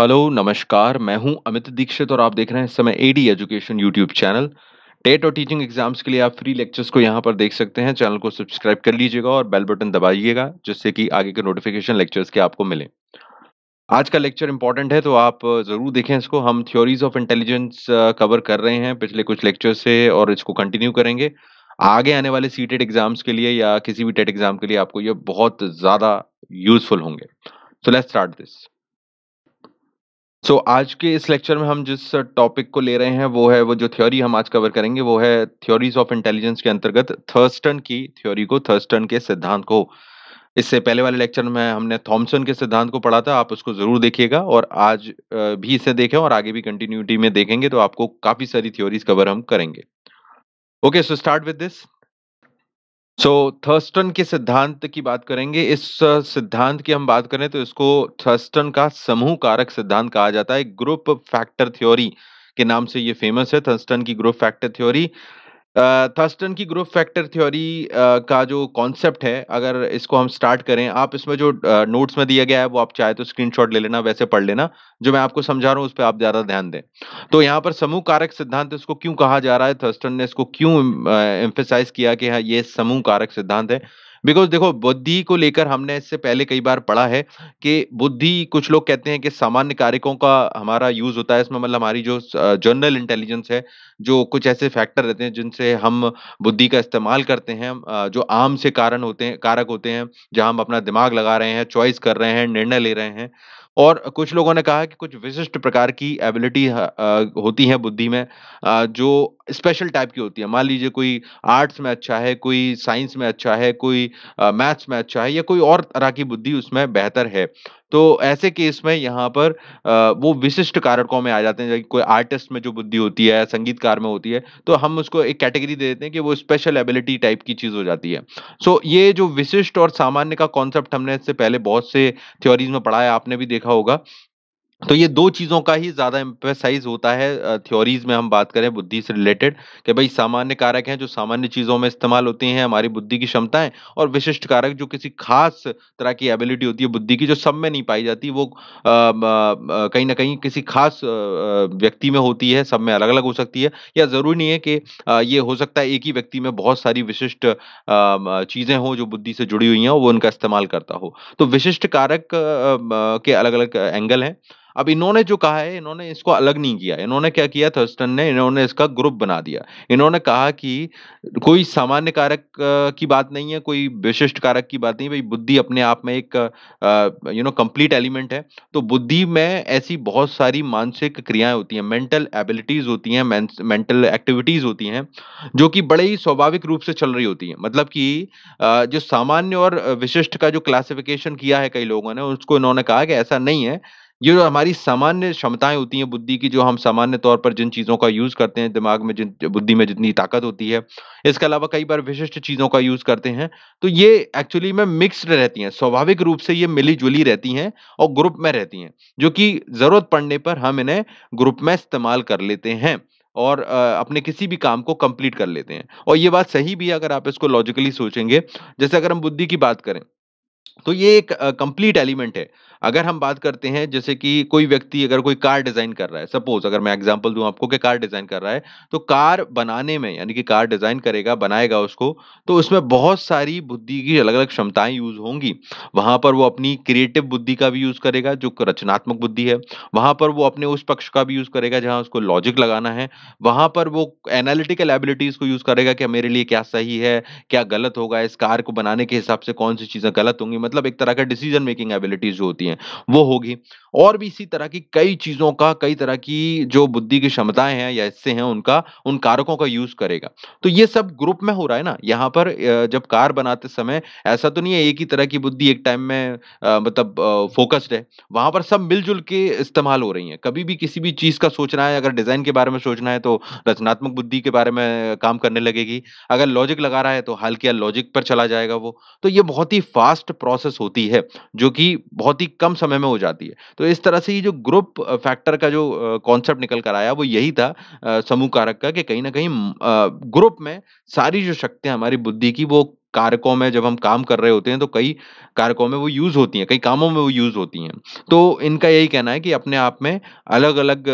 hello नमस्कार मैं हूं अमित दीक्षित और आप देख रहे हैं समय AD education YouTube channel TET और टीचिंग एग्जाम्स के लिए आप फ्री लेक्चर्स को यहां पर देख सकते हैं चैनल को सब्सक्राइब कर लीजिएगा और बेल बटन दबाइएगा जिससे कि आगे के नोटिफिकेशन लेक्चर्स के आपको मिले आज का लेक्चर इंपॉर्टेंट है तो आप ज़रूर देखें इसको हम थ्योरीज ऑफ इंटेलिजेंस कवर कर रहे हैं पिछले कुछ लेक्चर से और इसको कंटिन्यू करेंगे आगे आने वाले सी एग्जाम्स के लिए या किसी भी टेट एग्जाम के लिए आपको ये बहुत ज़्यादा यूजफुल होंगे so let start this so आज के इस लेक्चर में हम जिस टॉपिक को ले रहे हैं वो है वो जो थ्योरी हम आज कवर करेंगे वो है थ्योरीज ऑफ इंटेलिजेंस के अंतर्गत थर्स्टन की थ्योरी को थर्स्टन के सिद्धांत को इससे पहले वाले लेक्चर में हमने थॉमसन के सिद्धांत को पढ़ा था आप उसको ज़रूर देखिएगा और आज भी इसे देखें और आगे भी कंटिन्यूटी में देखेंगे तो आपको काफ़ी सारी थ्योरीज कवर हम करेंगे okay so start with this so so, Thurstone के सिद्धांत की बात करेंगे इस सिद्धांत की हम बात करें तो इसको थर्स्टन का समूह कारक सिद्धांत कहा जाता है ग्रुप फैक्टर थ्योरी के नाम से ये फेमस है थर्स्टन की ग्रुप फैक्टर थ्योरी थर्स्टन की ग्रुप फैक्टर थ्योरी का जो कॉन्सेप्ट है अगर इसको हम स्टार्ट करें आप इसमें जो नोट्स में दिया गया है वो आप चाहे तो स्क्रीनशॉट ले लेना वैसे पढ़ लेना जो मैं आपको समझा रहा हूँ उस पर आप ज़्यादा ध्यान दें तो यहाँ पर समूह कारक सिद्धांत इसको क्यों कहा जा रहा है थर्स्टन ने इसको क्यों एम्फेसाइज किया कि हाँ ये समूह कारक सिद्धांत है बिकॉज देखो बुद्धि को लेकर हमने इससे पहले कई बार पढ़ा है कि बुद्धि कुछ लोग कहते हैं कि सामान्य कारकों का हमारा यूज होता है इसमें मतलब हमारी जो जनरल इंटेलिजेंस है जो कुछ ऐसे फैक्टर रहते हैं जिनसे हम बुद्धि का इस्तेमाल करते हैं जो आम से कारण होते हैं कारक होते हैं जहाँ हम अपना दिमाग लगा रहे हैं चॉइस कर रहे हैं निर्णय ले रहे हैं और कुछ लोगों ने कहा कि कुछ विशिष्ट प्रकार की एबिलिटी होती है बुद्धि में जो स्पेशल टाइप की होती है मान लीजिए कोई आर्ट्स में अच्छा है कोई साइंस में अच्छा है कोई मैथ्स में अच्छा है या कोई और तरह की बुद्धि उसमें बेहतर है तो ऐसे केस में यहाँ पर वो विशिष्ट कारकों में आ जाते हैं कोई आर्टिस्ट में जो बुद्धि होती है संगीतकार में होती है तो हम उसको एक कैटेगरी दे देते हैं कि वो स्पेशल एबिलिटी टाइप की चीज़ हो जाती है सो so, ये जो विशिष्ट और सामान्य का कॉन्सेप्ट हमने इससे पहले बहुत से थ्योरीज में पढ़ा है आपने भी देखा होगा तो ये दो चीज़ों का ही ज़्यादा एम्पेसाइज होता है थ्योरीज में हम बात करें बुद्धि से रिलेटेड कि भाई सामान्य कारक हैं जो सामान्य चीज़ों में इस्तेमाल होते हैं हमारी बुद्धि की क्षमताएं और विशिष्ट कारक जो किसी खास तरह की एबिलिटी होती है बुद्धि की जो सब में नहीं पाई जाती वो कहीं ना कहीं किसी खास व्यक्ति में होती है सब में अलग अलग हो सकती है या ज़रूरी नहीं है कि ये हो सकता है एक ही व्यक्ति में बहुत सारी विशिष्ट चीज़ें हों जो बुद्धि से जुड़ी हुई हैं वो उनका इस्तेमाल करता हो तो विशिष्ट कारक के अलग अलग एंगल हैं अब इन्होंने जो कहा है इन्होंने इसको अलग नहीं किया इन्होंने क्या किया थर्स्टन ने इन्होंने इसका ग्रुप बना दिया इन्होंने कहा कि कोई सामान्य कारक की बात नहीं है कोई विशिष्ट कारक की बात नहीं भाई बुद्धि अपने आप में एक यू नो कंप्लीट एलिमेंट है तो बुद्धि में ऐसी बहुत सारी मानसिक क्रियाएं होती हैं मेंटल एबिलिटीज होती हैं मेंटल एक्टिविटीज होती हैं जो कि बड़े ही स्वाभाविक रूप से चल रही होती हैं मतलब कि जो सामान्य और विशिष्ट का जो क्लासिफिकेशन किया है कई लोगों ने उसको इन्होंने कहा कि ऐसा नहीं है ये जो हमारी सामान्य क्षमताएं होती हैं बुद्धि की जो हम सामान्य तौर पर जिन चीज़ों का यूज़ करते हैं दिमाग में जिन बुद्धि में जितनी ताकत होती है इसके अलावा कई बार विशिष्ट चीज़ों का यूज़ करते हैं तो ये एक्चुअली में मिक्स्ड रहती हैं स्वाभाविक रूप से ये मिली जुली रहती हैं और ग्रुप में रहती हैं जो कि ज़रूरत पड़ने पर हम इन्हें ग्रुप में इस्तेमाल कर लेते हैं और अपने किसी भी काम को कंप्लीट कर लेते हैं और ये बात सही भी है अगर आप इसको लॉजिकली सोचेंगे जैसे अगर हम बुद्धि की बात करें तो ये एक कंप्लीट एलिमेंट है अगर हम बात करते हैं जैसे कि कोई व्यक्ति अगर कोई कार डिजाइन कर रहा है सपोज अगर मैं एग्जांपल दूं आपको कि कार डिजाइन कर रहा है तो कार बनाने में यानी कि कार डिजाइन करेगा बनाएगा उसको तो उसमें बहुत सारी बुद्धि की अलग अलग क्षमताएं यूज होंगी वहां पर वो अपनी क्रिएटिव बुद्धि का भी यूज करेगा जो रचनात्मक बुद्धि है वहां पर वो अपने उस पक्ष का भी यूज करेगा जहां उसको लॉजिक लगाना है वहां पर वो एनालिटिकल एबिलिटीज को यूज करेगा कि मेरे लिए क्या सही है क्या गलत होगा इस कार को बनाने के हिसाब से कौन सी चीजें गलत होंगी मतलब एक तरह का डिसीजन मेकिंग एबिलिटीज जो होती हैं वो होगी और भी इसी तरह की कई चीज़ों का कई तरह की जो बुद्धि की क्षमताएं हैं या इससे हैं उनका उन कारकों का यूज़ करेगा तो ये सब ग्रुप में हो रहा है ना यहाँ पर जब कार बनाते समय ऐसा तो नहीं है एक ही तरह की बुद्धि एक टाइम में मतलब फोकस्ड है वहां पर सब मिलजुल के इस्तेमाल हो रही है कभी भी किसी भी चीज़ का सोचना है अगर डिज़ाइन के बारे में सोचना है तो रचनात्मक बुद्धि के बारे में काम करने लगेगी अगर लॉजिक लगा रहा है तो हाल किया लॉजिक पर चला जाएगा वो तो ये बहुत ही फास्ट प्रोसेस होती है जो कि बहुत ही कम समय में हो जाती है तो इस तरह से ये जो ग्रुप फैक्टर का जो कॉन्सेप्ट निकल कर आया वो यही था समूह कारक का कि कहीं ना कहीं ग्रुप में सारी जो शक्तियां हमारी बुद्धि की वो कारकों में जब हम काम कर रहे होते हैं तो कई कारकों में वो यूज़ होती हैं कई कामों में वो यूज़ होती हैं तो इनका यही कहना है कि अपने आप में अलग अलग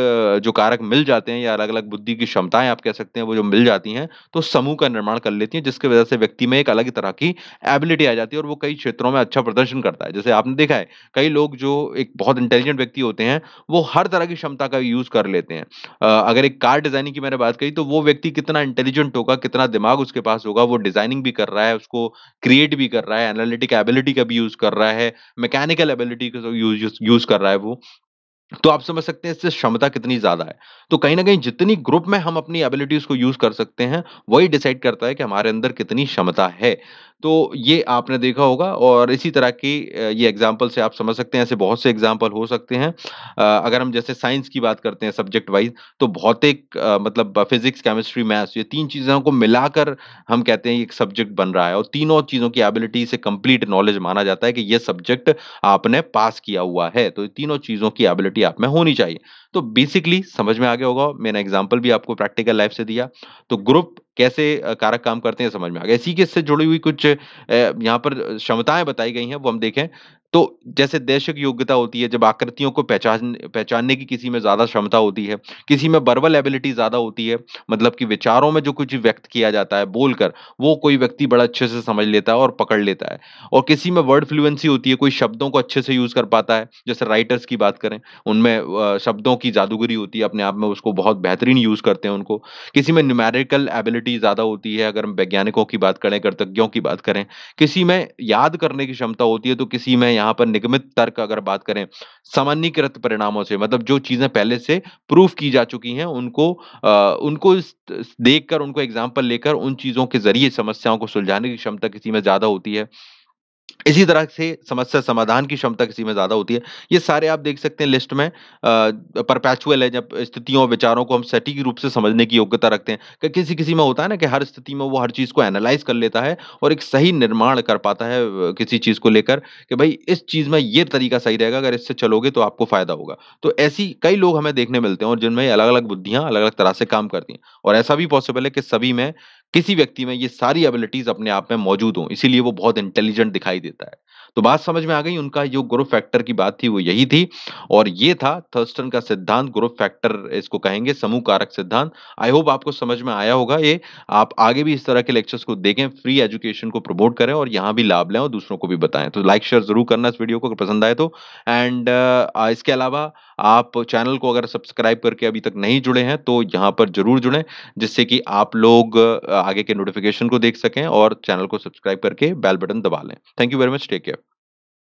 जो कारक मिल जाते हैं या अलग अलग बुद्धि की क्षमताएं आप कह सकते हैं वो जो मिल जाती हैं तो समूह का निर्माण कर लेती हैं जिसकी वजह से व्यक्ति में एक अलग तरह की एबिलिटी आ जाती है और वो कई क्षेत्रों में अच्छा प्रदर्शन करता है जैसे आपने देखा है कई लोग जो एक बहुत इंटेलिजेंट व्यक्ति होते हैं वो हर तरह की क्षमता का यूज़ कर लेते हैं अगर एक कार डिज़ाइनिंग की मैंने बात कही तो वो व्यक्ति कितना इंटेलिजेंट होगा कितना दिमाग उसके पास होगा वो डिज़ाइनिंग भी कर रहा है उसको क्रिएट भी कर रहा है एनालिटिक एबिलिटी का भी यूज कर रहा है मैकेनिकल एबिलिटी का यूज यूज कर रहा है वो तो आप समझ सकते हैं इससे क्षमता कितनी ज्यादा है तो कहीं ना कहीं जितनी ग्रुप में हम अपनी एबिलिटीज को यूज कर सकते हैं वही डिसाइड करता है कि हमारे अंदर कितनी क्षमता है तो ये आपने देखा होगा और इसी तरह की ये एग्जाम्पल से आप समझ सकते हैं ऐसे बहुत से एग्जाम्पल हो सकते हैं अगर हम जैसे साइंस की बात करते हैं सब्जेक्ट वाइज तो भौतिक मतलब फिजिक्स केमिस्ट्री मैथ्स ये तीन चीज़ों को मिलाकर हम कहते हैं एक सब्जेक्ट बन रहा है और तीनों चीज़ों की एबिलिटी से कंप्लीट नॉलेज माना जाता है कि ये सब्जेक्ट आपने पास किया हुआ है तो तीनों चीज़ों की एबिलिटी आप में होनी चाहिए तो बेसिकली समझ में आ गया होगा मैंने एग्जाम्पल भी आपको प्रैक्टिकल लाइफ से दिया तो ग्रुप कैसे कारक काम करते हैं समझ में आ गया इसी के इससे जुड़ी हुई कुछ यहाँ पर क्षमताएं बताई गई हैं वो हम देखें तो जैसे देशक योग्यता होती है जब आकृतियों को पहचान पहचानने की किसी में ज़्यादा क्षमता होती है किसी में बर्बल एबिलिटी ज़्यादा होती है मतलब कि विचारों में जो कुछ व्यक्त किया जाता है बोलकर वो कोई व्यक्ति बड़ा अच्छे से समझ लेता है और पकड़ लेता है और किसी में वर्ड फ्लुएंसी होती है कोई शब्दों को अच्छे से यूज़ कर पाता है जैसे राइटर्स की बात करें उनमें शब्दों की जादूगरी होती है अपने आप में उसको बहुत बेहतरीन यूज़ करते हैं उनको किसी में न्यूमेरिकल एबिलिटी ज़्यादा होती है अगर हम वैज्ञानिकों की बात करें कर्तज्ञों की बात करें किसी में याद करने की क्षमता होती है तो किसी में यहाँ यहाँ पर निगमित तर्क अगर बात करें सामान्यकृत परिणामों से मतलब जो चीजें पहले से प्रूफ की जा चुकी हैं उनको आ, उनको देखकर उनको एग्जाम्पल लेकर उन चीजों के जरिए समस्याओं को सुलझाने की क्षमता किसी में ज्यादा होती है इसी तरह से समस्या समाधान की क्षमता किसी में ज़्यादा होती है ये सारे आप देख सकते हैं लिस्ट में परपैचुअल है जब स्थितियों विचारों को हम सटीक रूप से समझने की योग्यता रखते हैं कि किसी किसी में होता है ना कि हर स्थिति में वो हर चीज़ को एनालाइज कर लेता है और एक सही निर्माण कर पाता है किसी चीज़ को लेकर कि भाई इस चीज़ में ये तरीका सही रहेगा अगर इससे चलोगे तो आपको फ़ायदा होगा तो ऐसी कई लोग हमें देखने मिलते हैं और जिनमें अलग अलग बुद्धियां अलग अलग तरह से काम करती हैं और ऐसा भी पॉसिबल है कि सभी में किसी व्यक्ति में ये सारी एबिलिटीज अपने आप में मौजूद हो इसीलिए वो बहुत इंटेलिजेंट दिखाई देता है तो बात समझ में आ गई उनका जो ग्रोथ फैक्टर की बात थी वो यही थी और ये था थर्स्टन का सिद्धांत ग्रोथ फैक्टर इसको कहेंगे समूह कारक सिद्धांत आई होप आपको समझ में आया होगा ये आप आगे भी इस तरह के लेक्चर्स को देखें फ्री एजुकेशन को प्रमोट करें और यहाँ भी लाभ लें और दूसरों को भी बताएं तो लाइक शेयर जरूर करना इस वीडियो को अगर पसंद आए तो एंड uh, इसके अलावा आप चैनल को अगर सब्सक्राइब करके अभी तक नहीं जुड़े हैं तो यहाँ पर जरूर जुड़ें जिससे कि आप लोग आगे के नोटिफिकेशन को देख सकें और चैनल को सब्सक्राइब करके बेल बटन दबा लें thank you very much take care